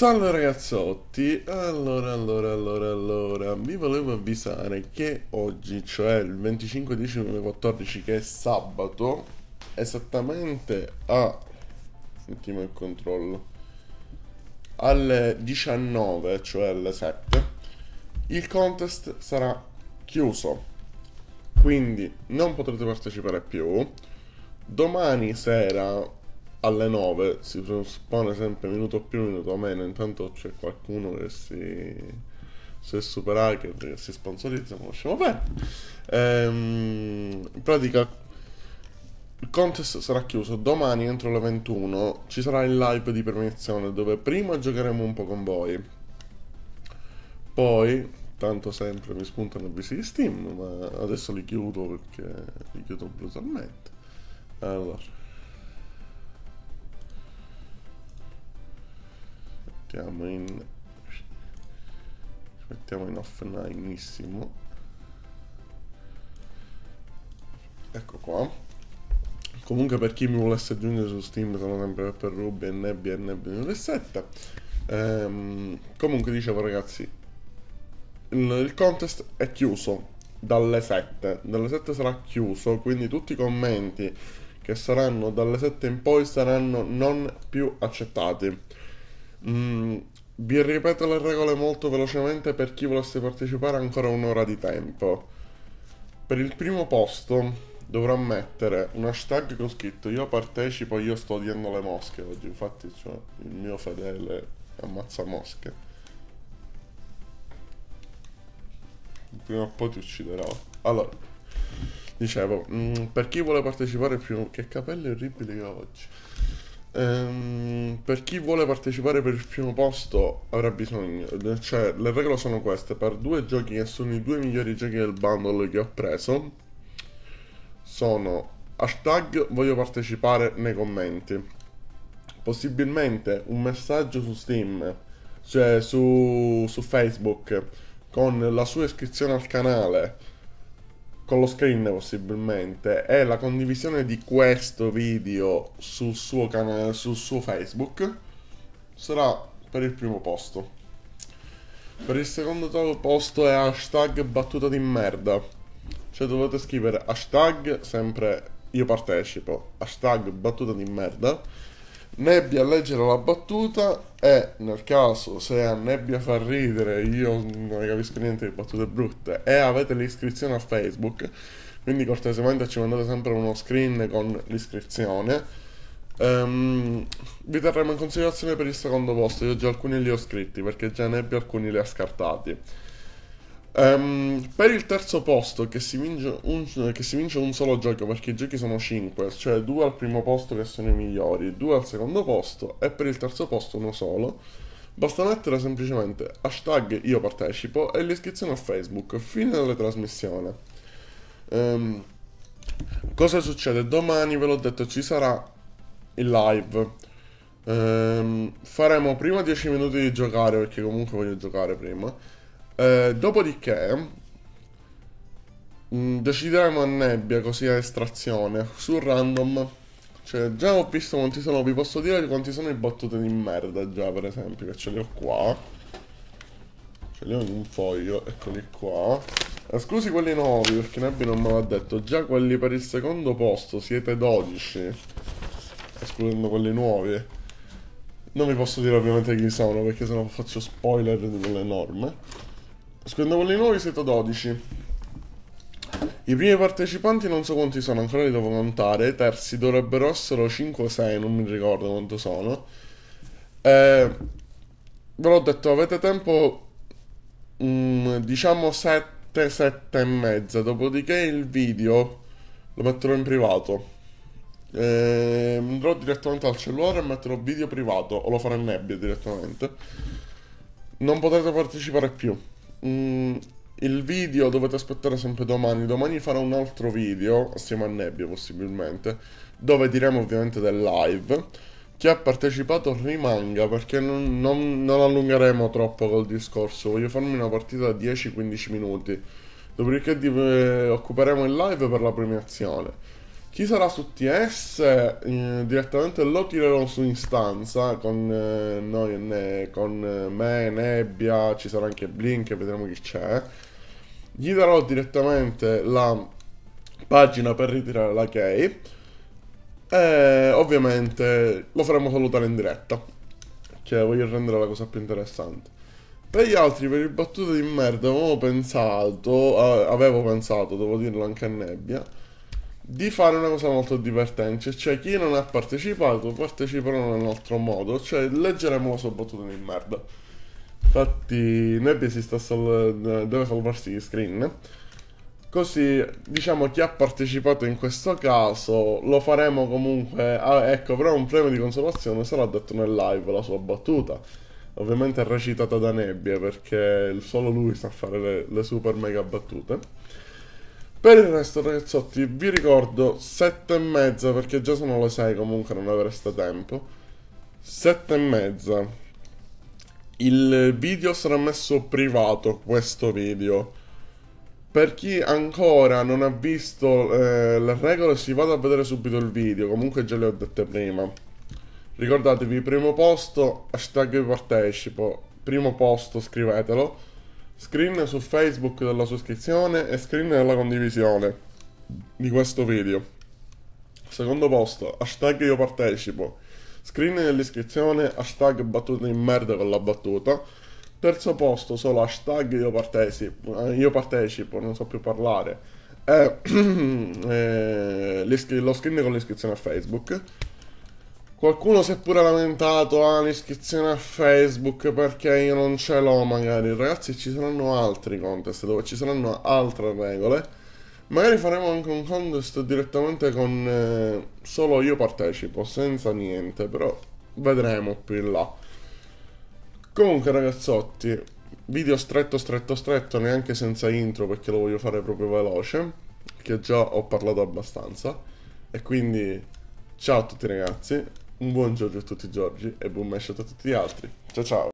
Salve ragazzotti, allora, allora, allora, allora, vi volevo avvisare che oggi, cioè il 25 10 2014 che è sabato, esattamente a, sentiamo il controllo, alle 19, cioè alle 7, il contest sarà chiuso, quindi non potrete partecipare più, domani sera alle 9 si presuppone sempre minuto più minuto meno intanto c'è qualcuno che si se superai che si sponsorizza non lasciamo perdere ehm, in pratica il contest sarà chiuso domani entro le 21 ci sarà il live di premiazione dove prima giocheremo un po' con voi poi tanto sempre mi spuntano visi di Steam ma adesso li chiudo perché li chiudo brutalmente allora mettiamo in mettiamo in offlineissimo ecco qua comunque per chi mi volesse aggiungere su Steam sono sempre per Ruby e ehm, comunque dicevo ragazzi il, il contest è chiuso dalle 7 dalle 7 sarà chiuso quindi tutti i commenti che saranno dalle 7 in poi saranno non più accettati Mm, vi ripeto le regole molto velocemente per chi volesse partecipare ancora un'ora di tempo. Per il primo posto dovrò mettere un hashtag con scritto io partecipo, io sto odiando le mosche oggi, infatti cioè, il mio fedele ammazza mosche. Prima o poi ti ucciderò. Allora, dicevo, mm, per chi vuole partecipare più... Che capelli orribili che ho oggi. Ehm, per chi vuole partecipare per il primo posto avrà bisogno, cioè le regole sono queste, per due giochi che sono i due migliori giochi del bundle che ho preso, sono hashtag voglio partecipare nei commenti, possibilmente un messaggio su Steam, cioè su, su Facebook, con la sua iscrizione al canale con lo screen possibilmente, è la condivisione di questo video sul suo, canale, sul suo Facebook, sarà per il primo posto. Per il secondo posto è hashtag battuta di merda. Cioè dovete scrivere hashtag sempre io partecipo, hashtag battuta di merda. Nebbia a leggere la battuta e eh, nel caso se a nebbia fa ridere io non ne capisco niente di battute brutte e avete l'iscrizione a Facebook, quindi cortesemente ci mandate sempre uno screen con l'iscrizione. Um, vi terremo in considerazione per il secondo posto, io già alcuni li ho scritti perché già nebbia alcuni li ha scartati. Um, per il terzo posto che si, un, che si, vince un, solo gioco perché i giochi sono 5, cioè due al primo posto che sono i migliori, due al secondo posto e per il terzo posto uno solo, basta mettere semplicemente hashtag io partecipo e l'iscrizione a Facebook, fine della trasmissione. Um, cosa succede? Domani ve l'ho detto ci sarà il live. Um, faremo prima 10 minuti di giocare perché comunque voglio giocare prima eh, dopodiché mh, mm, decideremo a nebbia così a estrazione su random. Cioè, già ho visto quanti sono, vi posso dire quanti sono i bottute di merda già, per esempio, che ce li ho qua. Ce li ho in un foglio, eccoli qua. Esclusi quelli nuovi, perché nebbia non me l'ha detto. Già quelli per il secondo posto siete 12. Escludendo quelli nuovi. Non vi posso dire ovviamente chi sono, perché sennò faccio spoiler delle norme. Squendavoli nuovi, siete 12. I primi partecipanti non so quanti sono, ancora li devo contare. I terzi dovrebbero essere 5 o 6, non mi ricordo quanto sono. Eh, ve l'ho detto, avete tempo mh, mm, diciamo 7, 7 e mezza. Dopodiché il video lo metterò in privato. Eh, andrò direttamente al cellulare e metterò video privato o lo farò in nebbia direttamente. Non potete partecipare più. Mm, il video dovete aspettare sempre domani. Domani farò un altro video, assieme a Nebbia possibilmente, dove diremo ovviamente del live. Chi ha partecipato rimanga perché non, non, non allungheremo troppo col discorso. Voglio farmi una partita da 10-15 minuti. Dopodiché eh, occuperemo il live per la premiazione. Chi sarà su TS eh, direttamente lo tirerò su istanza con eh, noi, ne, con eh, me, Nebbia, ci sarà anche Blink, vedremo chi c'è. Gli darò direttamente la pagina per ritirare la key e ovviamente lo faremo salutare in diretta, che voglio rendere la cosa più interessante. Per gli altri, per il battuto di merda, avevo pensato, eh, avevo pensato, devo dirlo anche a Nebbia, di fare una cosa molto divertente, cioè chi non ha partecipato parteciperà in un altro modo, cioè leggeremo la sua battuta di merda. Infatti Nebbia si sta sal- deve salvarsi gli screen. Così diciamo chi ha partecipato in questo caso lo faremo comunque. Ah, ecco, però un premio di consolazione sarà detto nel live la sua battuta. Ovviamente recitata da Nebbia perché solo lui sa fare le, le super mega battute. Per il resto ragazzotti vi ricordo 7 e mezza perché già sono le 6 comunque non avreste tempo 7 e mezza Il video sarà messo privato questo video Per chi ancora non ha visto eh, le regole si vada a vedere subito il video comunque già le ho dette prima Ricordatevi primo posto hashtag partecipo Primo posto scrivetelo Screen su Facebook della iscrizione e screen della condivisione di questo video. Secondo posto, hashtag io partecipo. Screen dell'iscrizione, hashtag battuta in merda con la battuta. Terzo posto, solo hashtag io partecipo, eh, io partecipo non so più parlare. Eh, eh, lo screen con l'iscrizione a Facebook. Qualcuno si è pure lamentato, ah, l'iscrizione a Facebook perché io non ce l'ho magari. Ragazzi, ci saranno altri contest dove ci saranno altre regole. Magari faremo anche un contest direttamente con eh, solo io partecipo, senza niente, però vedremo più in là. Comunque ragazzotti, video stretto stretto stretto, neanche senza intro perché lo voglio fare proprio veloce, che già ho parlato abbastanza. E quindi ciao a tutti ragazzi, un buon Giorgio a tutti Giorgi e buon mashup a tutti gli altri. Ciao ciao!